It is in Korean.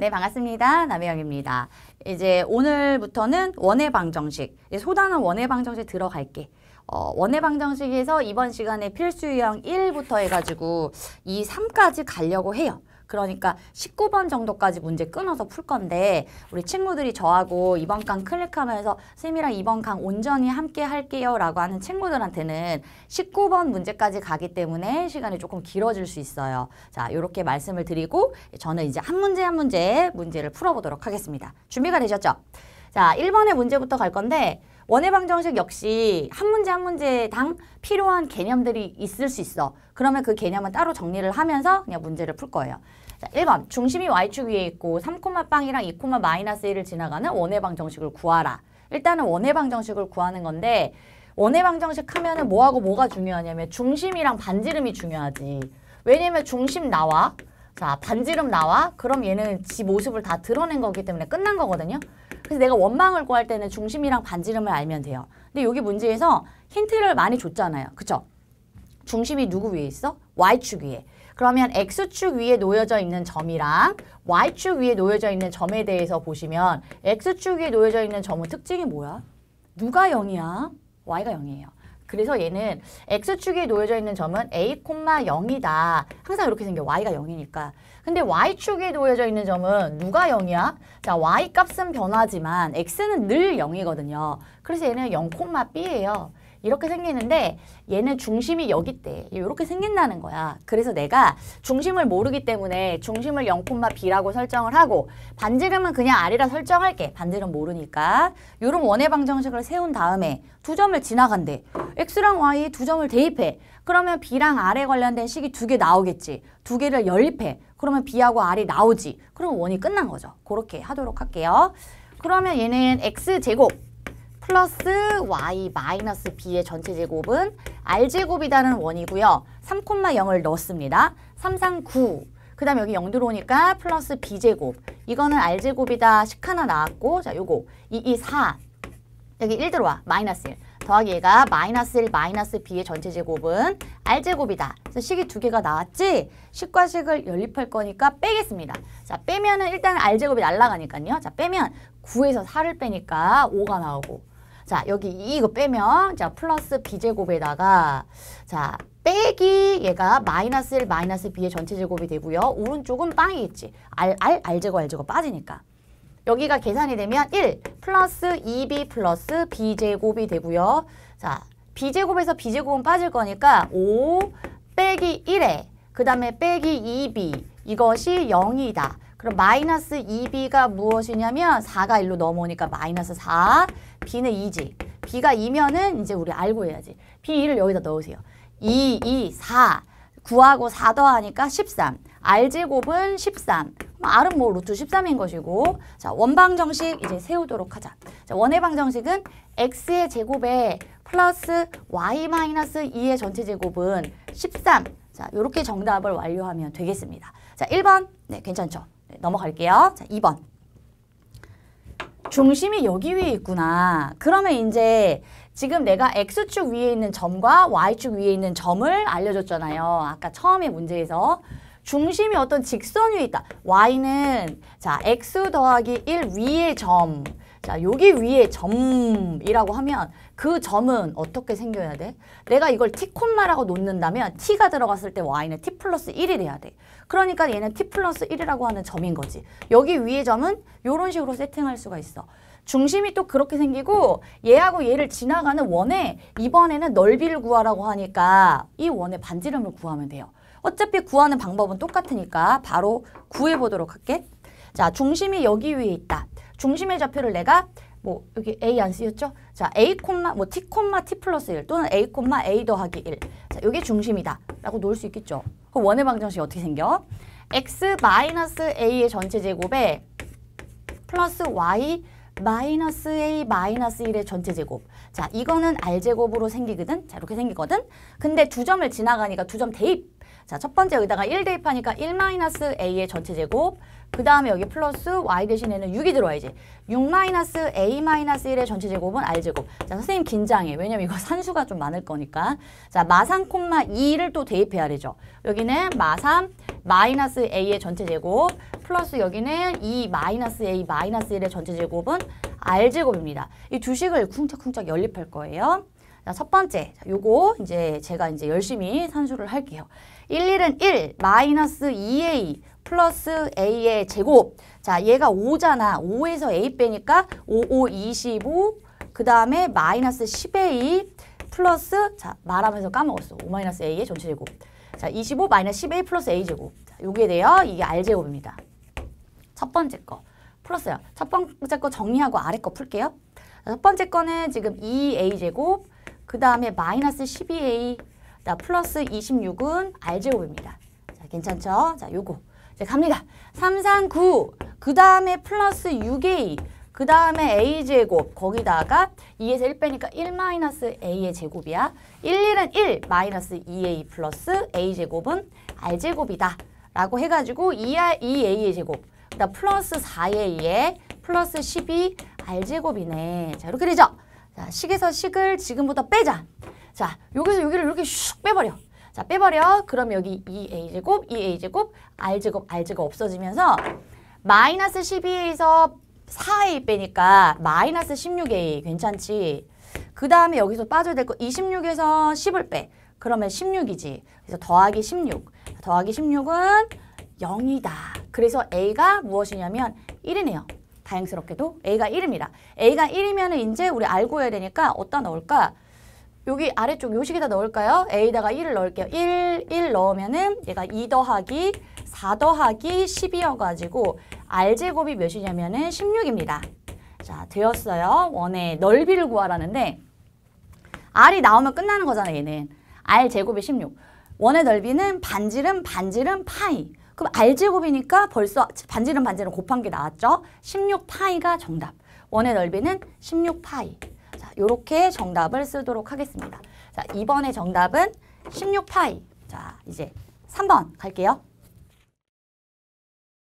네, 반갑습니다. 남혜영입니다. 이제 오늘부터는 원예방정식, 소단은 원예방정식 들어갈게. 어, 원해방정식에서 이번 시간에 필수 유형 1부터 해가지고 이 3까지 가려고 해요. 그러니까 19번 정도까지 문제 끊어서 풀 건데 우리 친구들이 저하고 이번 강 클릭하면서 쌤이랑 이번 강 온전히 함께 할게요 라고 하는 친구들한테는 19번 문제까지 가기 때문에 시간이 조금 길어질 수 있어요. 자 이렇게 말씀을 드리고 저는 이제 한 문제 한 문제 문제를 풀어보도록 하겠습니다. 준비가 되셨죠? 자, 1번의 문제부터 갈 건데 원해방정식 역시 한 문제 한 문제당 필요한 개념들이 있을 수 있어. 그러면 그 개념은 따로 정리를 하면서 그냥 문제를 풀 거예요. 자, 1번 중심이 y축 위에 있고 3,0이랑 2,-1을 지나가는 원해방정식을 구하라. 일단은 원해방정식을 구하는 건데 원해방정식 하면은 뭐하고 뭐가 중요하냐면 중심이랑 반지름이 중요하지. 왜냐면 중심 나와. 자 반지름 나와. 그럼 얘는 지 모습을 다 드러낸 거기 때문에 끝난 거거든요. 그래서 내가 원망을 구할 때는 중심이랑 반지름을 알면 돼요. 근데 여기 문제에서 힌트를 많이 줬잖아요. 그쵸? 중심이 누구 위에 있어? Y축 위에. 그러면 X축 위에 놓여져 있는 점이랑 Y축 위에 놓여져 있는 점에 대해서 보시면 X축 위에 놓여져 있는 점은 특징이 뭐야? 누가 0이야? Y가 0이에요. 그래서 얘는 x 축에 놓여져 있는 점은 A, 0이다. 항상 이렇게 생겨. Y가 0이니까. 근데 y 축에 놓여져 있는 점은 누가 0이야? 자, Y값은 변하지만 X는 늘 0이거든요. 그래서 얘는 0, B예요. 이렇게 생기는데 얘는 중심이 여기 있대. 이렇게 생긴다는 거야. 그래서 내가 중심을 모르기 때문에 중심을 0,b라고 설정을 하고 반지름은 그냥 r이라 설정할게. 반지름 모르니까. 이런 원의 방정식을 세운 다음에 두 점을 지나간대. x랑 y 두 점을 대입해. 그러면 b랑 r에 관련된 식이 두 개 나오겠지. 두 개를 연립해 그러면 b하고 r이 나오지. 그럼 원이 끝난 거죠. 그렇게 하도록 할게요. 그러면 얘는 x제곱 플러스 y 마이너스 b의 전체 제곱은 r제곱이라는 원이고요. 3,0을 넣습니다. 었 3, 3, 9. 그 다음에 여기 0 들어오니까 플러스 b제곱. 이거는 r제곱이다. 식 하나 나왔고 자 요거 2, 2, 4. 여기 1 들어와. 마이너스 1. 더하기 얘가 마이너스 1, 마이너스 b의 전체 제곱은 r제곱이다. 그래서 식이 두 개가 나왔지? 식과 식을 연립할 거니까 빼겠습니다. 자, 빼면은 일단 r제곱이 날라가니까요 자, 빼면 9에서 4를 빼니까 5가 나오고 자, 여기 이거 빼면 자, 플러스 b제곱에다가 자, 빼기 얘가 마이너스 1 마이너스 b의 전체 제곱이 되고요. 오른쪽은 빵이겠지. r, r, r제곱, r제곱 빠지니까. 여기가 계산이 되면 1 플러스 2b 플러스 b제곱이 되고요. 자, b제곱에서 b제곱은 빠질 거니까 5 빼기 1에 그 다음에 빼기 2b 이것이 0이다. 그럼 마이너스 2b가 무엇이냐면 4가 1로 넘어오니까 마이너스 4, b는 2지. b가 2면은 이제 우리 알고 해야지. b2를 여기다 넣으세요. 2, 2, 4. 9하고 4 더하니까 13. 알제곱은 13. 알은뭐 루트 13인 것이고 자 원방정식 이제 세우도록 하자. 자, 원의방정식은 x의 제곱에 플러스 y 마이너스 2의 전체 제곱은 13. 자, 요렇게 정답을 완료하면 되겠습니다. 자, 1번. 네, 괜찮죠? 넘어갈게요. 자, 2번. 중심이 여기 위에 있구나. 그러면 이제 지금 내가 X축 위에 있는 점과 Y축 위에 있는 점을 알려줬잖아요. 아까 처음에 문제에서. 중심이 어떤 직선 위에 있다. Y는 자 X 더하기 1 위의 점. 자, 여기 위에 점이라고 하면 그 점은 어떻게 생겨야 돼? 내가 이걸 T콤마라고 놓는다면 T가 들어갔을 때 Y는 T 플러스 1이 돼야 돼. 그러니까 얘는 T 플러스 1이라고 하는 점인 거지. 여기 위에 점은 이런 식으로 세팅할 수가 있어. 중심이 또 그렇게 생기고 얘하고 얘를 지나가는 원에 이번에는 넓이를 구하라고 하니까 이 원의 반지름을 구하면 돼요. 어차피 구하는 방법은 똑같으니까 바로 구해보도록 할게. 자, 중심이 여기 위에 있다. 중심의 좌표를 내가 뭐 여기 A 안 쓰였죠? 자, A 콤마 뭐 T 콤마 T 플러스 1 또는 A 콤마 A 더하기 1. 자, 이게 중심이다. 라고 놓을 수 있겠죠. 그럼 원의 방정식이 어떻게 생겨? X 마이너스 A의 전체 제곱에 플러스 Y 마이너스 A 마이너스 1의 전체 제곱. 자, 이거는 R제곱으로 생기거든? 자, 이렇게 생기거든? 근데 두 점을 지나가니까 두 점 대입 자, 첫 번째 여기다가 1 대입하니까 1-a의 전체 제곱 그 다음에 여기 플러스 y 대신에는 6이 들어와야지. 6-a-1의 전체 제곱은 r제곱. 자, 선생님 긴장해. 왜냐면 이거 산수가 좀 많을 거니까. 자, 마산 콤마 2를 또 대입해야 되죠. 여기는 마산 마이너스 a의 전체 제곱 플러스 여기는 2 마이너스 a 마이너스 1의 전체 제곱은 r제곱입니다. 이 두식을 쿵짝쿵짝 연립할 거예요. 자, 첫 번째. 요거 이제 제가 이제 열심히 산수를 할게요. 1, 1은 1, 마이너스 2a 플러스 a의 제곱. 자, 얘가 5잖아. 5에서 a 빼니까 5, 5, 25. 그 다음에 마이너스 10a 플러스 자 말하면서 까먹었어. 5 a의 전체 제곱. 자, 25 마이너스 10a 플러스 a 제곱. 자, 요게 돼요. 이게 r 제곱입니다. 첫 번째 거. 플러스요. 첫 번째 거 정리하고 아래 거 풀게요. 첫 번째 거는 지금 2a 제곱 그 다음에 마이너스 12a 플러스 26은 R제곱입니다. 자, 괜찮죠? 자, 요거. 자, 갑니다. 3, 3, 9. 그 다음에 플러스 6a. 그 다음에 a제곱. 거기다가 2에서 1 빼니까 1 마이너스 a의 제곱이야. 1, 1은 1 마이너스 2a 플러스 a제곱은 R제곱이다. 라고 해가지고 2a의 제곱. 그 다음 플러스 4a에 플러스 12 R제곱이네. 자, 이렇게 되죠? 자, 식에서 식을 지금부터 빼자. 자, 여기서 여기를 이렇게 슉 빼버려. 자, 빼버려. 그럼 여기 2a제곱, e, 2a제곱, e, r제곱, r제곱 없어지면서 마이너스 12에서 4a 빼니까 마이너스 16a 괜찮지? 그 다음에 여기서 빠져야 될 거 26에서 10을 빼. 그러면 16이지. 그래서 더하기 16. 더하기 16은 0이다. 그래서 a가 무엇이냐면 1이네요. 다행스럽게도 A가 1입니다. A가 1이면 이제 우리 알고 해야 되니까 어디다 넣을까? 여기 아래쪽 요식에다 넣을까요? A에다가 1을 넣을게요. 1, 1 넣으면은 얘가 2 더하기 4 더하기 1 0이가지고 R제곱이 몇이냐면은 16입니다. 자, 되었어요. 원의 넓이를 구하라는데 R이 나오면 끝나는 거잖아, 얘는. R제곱이 16. 원의 넓이는 반지름, 반지름, 파이. 그럼 알제곱이니까 벌써 반지름 반지름 곱한 게 나왔죠? 16파이가 정답. 원의 넓이는 16파이. 자, 요렇게 정답을 쓰도록 하겠습니다. 자, 이번의 정답은 16파이. 자, 이제 3번 갈게요.